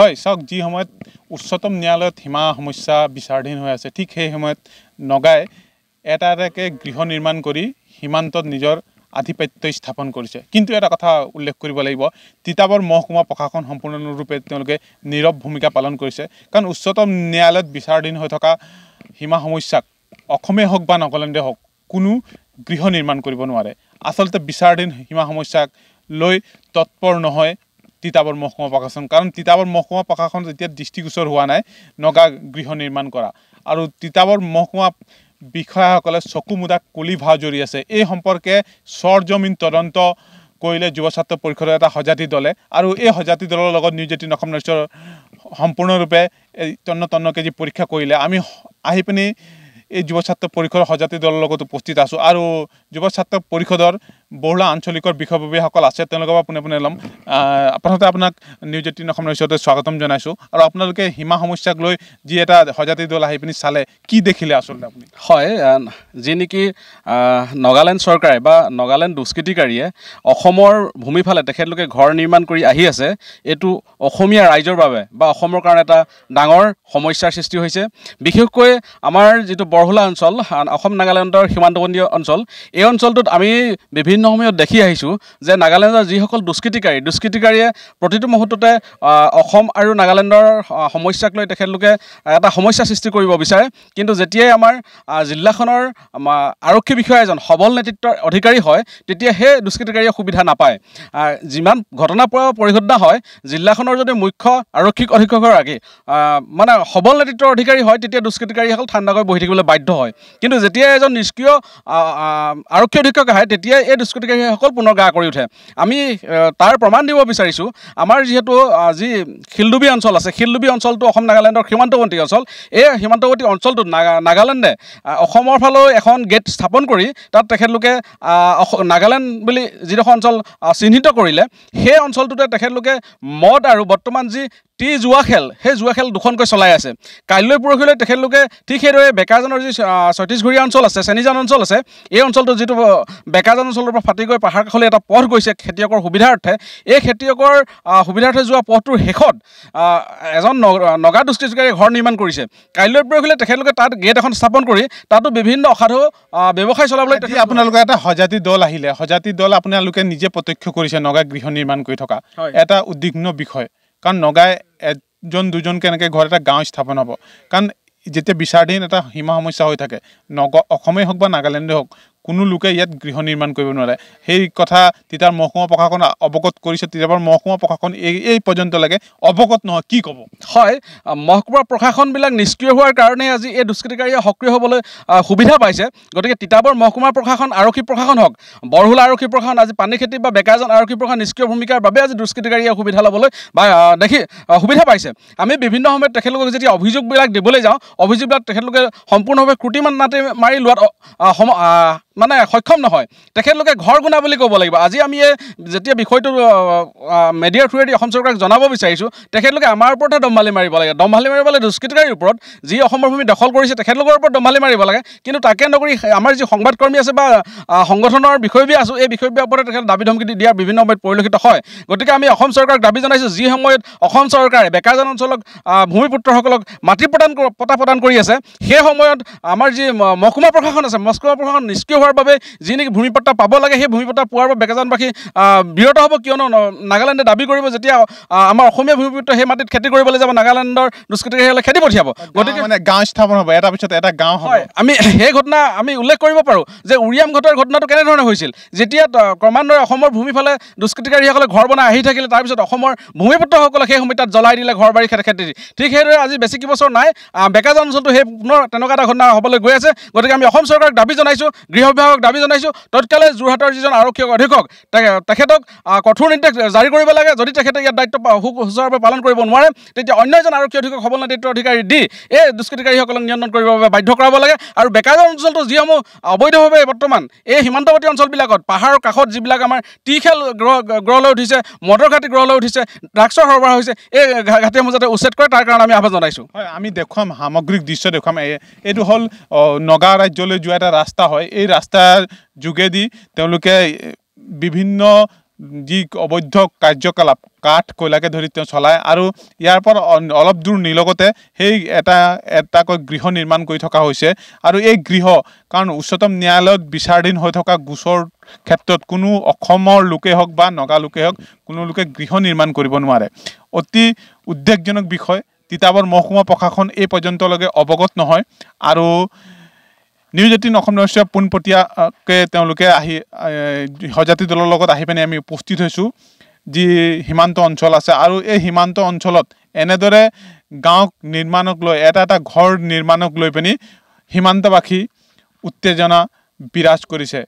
হয় চাওক যি সময়ত উচ্চতম ন্যায়ালয়ত সীমা সমস্যা বিচাৰাধীন হৈ আছে ঠিক সেই সময়ত নগাই এটা এটাকৈ গৃহ নিৰ্মাণ কৰি সীমান্তত নিজৰ আধিপত্য স্থাপন কৰিছে কিন্তু এটা কথা উল্লেখ কৰিব লাগিব তিতাবৰ মহকুমা প্ৰশাসন সম্পূৰ্ণৰূপে তেওঁলোকে নীৰৱ ভূমিকা পালন কৰিছে কাৰণ উচ্চতম ন্যায়ালয়ত বিচাৰাধীন হৈ থকা সীমা সমস্যাক অসমেই হওক বা নাগালেণ্ডে হওক কোনো গৃহ নিৰ্মাণ কৰিব নোৱাৰে আচলতে বিচাৰাধীন সীমা সমস্যাক লৈ তৎপৰ নহয় তিতাবৰ মহকুমা প্ৰশাসন কাৰণ তিতাবৰ মহকুমা প্ৰশাসন যেতিয়া দৃষ্টিগোচৰ হোৱা নাই নগা গৃহ নিৰ্মাণ কৰা আৰু তিতাবৰ মহকুমা বিষয়াসকলে চকু মুদা কুলি ভাও জৰি আছে এই সম্পৰ্কে জমিন তদন্ত কৰিলে যুৱ ছাত্ৰ পৰিষদৰ এটা সজাতি দলে আৰু এই সজাতি দলৰ লগত নিউজ এইটিন অসম নিউজৰ সম্পূৰ্ণৰূপে এই তন্ন তন্নকে যি পৰীক্ষা কৰিলে আমি আহি পিনি এই যুৱ ছাত্ৰ পৰিষদৰ সজাতি দলৰ লগত উপস্থিত আছোঁ আৰু যুৱ ছাত্ৰ পৰিষদৰ বৰুলা আঞ্চলিকৰ বিষয়ববীয়াসকল আছে তেওঁলোকৰ পৰা পোনে পোনে ল'ম প্ৰথমতে আপোনাক নিউজ এইটিন অসমৰ ওচৰতে স্বাগতম জনাইছোঁ আৰু আপোনালোকে সীমা সমস্যাক লৈ যি এটা সজাতি দল আহি পিনি চালে কি দেখিলে আচলতে আপুনি হয় যি নেকি নগালেণ্ড চৰকাৰে বা নগালেণ্ড দুষ্কৃতিকাৰীয়ে অসমৰ ভূমিফালে তেখেতলোকে ঘৰ নিৰ্মাণ কৰি আহি আছে এইটো অসমীয়া ৰাইজৰ বাবে বা অসমৰ কাৰণে এটা ডাঙৰ সমস্যাৰ সৃষ্টি হৈছে বিশেষকৈ আমাৰ যিটো বৰহোলা অঞ্চল অসম নাগালেণ্ডৰ সীমান্তবন্দী অঞ্চল এই অঞ্চলটোত আমি বিভিন্ন বিভিন্ন সময়ত দেখি আহিছোঁ যে নাগালেণ্ডৰ যিসকল দুষ্কৃতিকাৰী দুষ্কৃতিকাৰীয়ে প্ৰতিটো মুহূৰ্ততে অসম আৰু নাগালেণ্ডৰ সমস্যাক লৈ তেখেতলোকে এটা সমস্যা সৃষ্টি কৰিব বিচাৰে কিন্তু যেতিয়াই আমাৰ জিলাখনৰ আৰক্ষী বিষয়া এজন সবল নেতৃত্বৰ অধিকাৰী হয় তেতিয়া সেই দুষ্কৃতিকাৰীয়ে সুবিধা নাপায় যিমান ঘটনা পৰা পৰিঘটনা হয় জিলাখনৰ যদি মুখ্য আৰক্ষী অধীক্ষকগৰাকী মানে সবল নেতৃত্বৰ অধিকাৰী হয় তেতিয়া দুষ্কৃতিকাৰীসকল ঠাণ্ডাকৈ বহি থাকিবলৈ বাধ্য হয় কিন্তু যেতিয়াই এজন নিষ্ক্ৰিয় আৰক্ষী অধীক্ষক আহে তেতিয়াই এই সাংস্কৃতিকসকল পুনৰ গা কৰি উঠে আমি তাৰ প্ৰমাণ দিব বিচাৰিছোঁ আমাৰ যিহেতু যি শিলডুবি অঞ্চল আছে শিলডুবি অঞ্চলটো অসম নাগালেণ্ডৰ সীমান্তৱৰ্তী অঞ্চল এই সীমান্তৱৰ্তী অঞ্চলটোত নাগা নাগালেণ্ডে অসমৰ ফালেও এখন গেট স্থাপন কৰি তাত তেখেতলোকে নাগালেণ্ড বুলি যিডোখৰ অঞ্চল চিহ্নিত কৰিলে সেই অঞ্চলটোতে তেখেতলোকে মদ আৰু বৰ্তমান যি টি জুৱা খেল সেই জোৱা খেল দুখনকৈ চলাই আছে কাইলৈ পৰহিলৈ তেখেতলোকে ঠিক সেইদৰে বেকাজানৰ যি ছত্তীশগুৰীয়া অঞ্চল আছে চেনিজান অঞ্চল আছে এই অঞ্চলটো যিটো বেকাজান অঞ্চলৰ পৰা ফাটি গৈ পাহাৰ কাষলৈ এটা পথ গৈছে খেতিয়কৰ সুবিধাৰ্থে এই খেতিয়কৰ সুবিধাৰ্থে যোৱা পথটোৰ শেষত এজন নগা দৃষ্টিযোগাৰীয়ে ঘৰ নিৰ্মাণ কৰিছে কাইলৈ পৰহিলৈ তেখেতলোকে তাত গেট এখন স্থাপন কৰি তাতো বিভিন্ন অসাধু ব্যৱসায় চলাবলৈ আপোনালোকে এটা সজাতি দল আহিলে সজাতি দল আপোনালোকে নিজে প্ৰত্যক্ষ কৰিছে নগা গৃহ নিৰ্মাণ কৰি থকা এটা উদ্বিগ্ন বিষয় কাৰণ নগাই এজন দুজনকে এনেকৈ ঘৰ এটা গাঁও স্থাপন হ'ব কাৰণ যেতিয়া বিচাৰধীন এটা সীমা সমস্যা হৈ থাকে নগ অসমেই হওক বা নাগালেণ্ডেই হওক কোনো লোকে ইয়াত গৃহ নিৰ্মাণ কৰিব নোৱাৰে সেই কথা তেতিয়া মহকুমা প্ৰশাসন অৱগত কৰিছে তিতাবৰ মহকুমা প্ৰশাসন এই এই পৰ্যন্তলৈকে অৱগত নহয় কি ক'ব হয় মহকুমা প্ৰশাসনবিলাক নিষ্ক্ৰিয় হোৱাৰ কাৰণে আজি এই দুষ্কৃতিকাৰীয়ে সক্ৰিয় হ'বলৈ সুবিধা পাইছে গতিকে তিতাবৰ মহকুমা প্ৰশাসন আৰক্ষী প্ৰশাসন হওক বৰহুল আৰক্ষী প্ৰশাসন আজি পানী খেতি বা বেকাজন আৰক্ষী প্ৰশাসন নিষ্ক্ৰিয় ভূমিকাৰ বাবে আজি দুষ্কৃতিকাৰীয়ে সুবিধা ল'বলৈ বা দেখি সুবিধা পাইছে আমি বিভিন্ন সময়ত তেখেতলোকক যেতিয়া অভিযোগবিলাক দিবলৈ যাওঁ অভিযোগবিলাক তেখেতলোকে সম্পূৰ্ণভাৱে ক্ৰুটিমান নাতে মাৰি লোৱাত মানে সক্ষম নহয় তেখেতলোকে ঘৰ গুণা বুলি ক'ব লাগিব আজি আমি এই যেতিয়া বিষয়টো মেডিয়াৰ থ্ৰুৱেদি অসম চৰকাৰক জনাব বিচাৰিছোঁ তেখেতলোকে আমাৰ ওপৰতহে দম্বালি মাৰিব লাগে দম্বালি মাৰিব লাগে দুষ্কৃতিকাৰীৰ ওপৰত যি অসমৰ ভূমি দখল কৰিছে তেখেতলোকৰ ওপৰত দম্বালি মাৰিব লাগে কিন্তু তাকে নকৰি আমাৰ যি সংবাদকৰ্মী আছে বা সংগঠনৰ বিষয়বী আছোঁ এই বিষয়বীয়াৰ ওপৰতে তেখেতে দাবী ধমকি দিয়া বিভিন্ন সময়ত পৰিলক্ষিত হয় গতিকে আমি অসম চৰকাৰক দাবী জনাইছোঁ যি সময়ত অসম চৰকাৰে বেকাৰজন অঞ্চলক ভূমিপুত্ৰসকলক মাটি প্ৰদান পতা প্ৰদান কৰি আছে সেই সময়ত আমাৰ যি মহকুমা প্ৰশাসন আছে মস্কুমা প্ৰশাসন নিষ্ক্ৰিয় হোৱাৰ পোৱাৰ বাবে যি নেকি ভূমিপত্ৰ পাব লাগে সেই ভূমিপত্ৰ পোৱাৰ বাবে বেকেজানবাসী বিৰত হ'ব কিয়নো নাগালেণ্ডে দাবী কৰিব যেতিয়া আমাৰ অসমীয়া ভূমিপুত্ৰ সেই মাটিত খেতি কৰিবলৈ যাব নাগালেণ্ডৰ দুষ্কৃতিকাৰীসকলে খেতি পঠিয়াব গতিকে মানে গাঁও স্থাপন হ'ব এটাৰ পিছত এটা গাঁও হয় আমি সেই ঘটনা আমি উল্লেখ কৰিব পাৰোঁ যে উৰিয়াম ঘটৰ ঘটনাটো কেনেধৰণে হৈছিল যেতিয়া ক্ৰমান্বয়ে অসমৰ ভূমিফালে দুষ্কৃতিকাৰীসকলে ঘৰ বনাই আহি থাকিলে তাৰপিছত অসমৰ ভূমিপুত্ৰসকলে সেই সময়ত তাত জ্বলাই দিলে ঘৰ বাৰী খেতি দি ঠিক সেইদৰে আজি বেছি কেইবছৰ নাই বেকাজান অঞ্চলটো সেই পুনৰ তেনেকুৱা এটা ঘটনা হ'বলৈ গৈ আছে গতিকে আমি অসম চৰকাৰক দাবী জনাইছোঁ গৃহ বিভাগক দাবী জনাইছোঁ তৎকালে যোৰহাটৰ যিজন আৰক্ষী অধীক্ষক তেখেতক কঠোৰ নিৰ্দেশ জাৰি কৰিব লাগে যদি তেখেতে ইয়াত দায়িত্ব সুচাৰুৰূপে পালন কৰিব নোৱাৰে তেতিয়া অন্য এজন আৰক্ষী অধীক্ষক সবল নেতৃত্ব অধিকাৰী দি এই দুষ্কৃতিকাৰীসকলক নিয়ন্ত্ৰণ কৰিবৰ বাবে বাধ্য কৰাব লাগে আৰু বেকাৰ অঞ্চলটো যিসমূহ অবৈধভাৱে বৰ্তমান এই সীমান্তৱৰ্তী অঞ্চলবিলাকত পাহাৰৰ কাষত যিবিলাক আমাৰ টি খেল গ্ৰহ গ্ৰহলৈ উঠিছে মদৰ ঘাটি গ্ৰহলৈ উঠিছে ড্ৰাগছৰ সৰবৰাহ হৈছে এই ঘাটিসমূহ যাতে উচ্ছেদ কৰে তাৰ কাৰণে আমি আহ্বান জনাইছোঁ হয় আমি দেখুৱাম সামগ্ৰিক দৃশ্য দেখুৱাম এইটো হ'ল নগা ৰাজ্যলৈ যোৱা এটা ৰাস্তা হয় এই ৰাস্তা ৰাস্তাৰ যোগেদি তেওঁলোকে বিভিন্ন যি অবৈধ কাৰ্যকলাপ কাঠ কয়লাকে ধৰি তেওঁ চলায় আৰু ইয়াৰ পৰা অলপ দূৰ নিলগতে সেই এটা এটাকৈ গৃহ নিৰ্মাণ কৰি থকা হৈছে আৰু এই গৃহ কাৰণ উচ্চতম ন্যায়ালয়ত বিচাৰাধীন হৈ থকা গোচৰ ক্ষেত্ৰত কোনো অসমৰ লোকেই হওক বা নগা লোকেই হওক কোনো লোকে গৃহ নিৰ্মাণ কৰিব নোৱাৰে অতি উদ্বেগজনক বিষয় তিতাবৰ মহকুমা প্ৰশাসন এই পৰ্যন্তলৈকে অৱগত নহয় আৰু নিউজ অসম দৰ্শীয় পোনপটীয়াকে তেওঁলোকে আহি সজাতি দলৰ লগত আহি পিনে আমি উপস্থিত হৈছোঁ যি সীমান্ত অঞ্চল আছে আৰু এই সীমান্ত অঞ্চলত এনেদৰে গাঁৱক নিৰ্মাণক লৈ এটা এটা ঘৰ নিৰ্মাণক লৈ পিনি সীমান্তবাসী উত্তেজনা বিৰাজ কৰিছে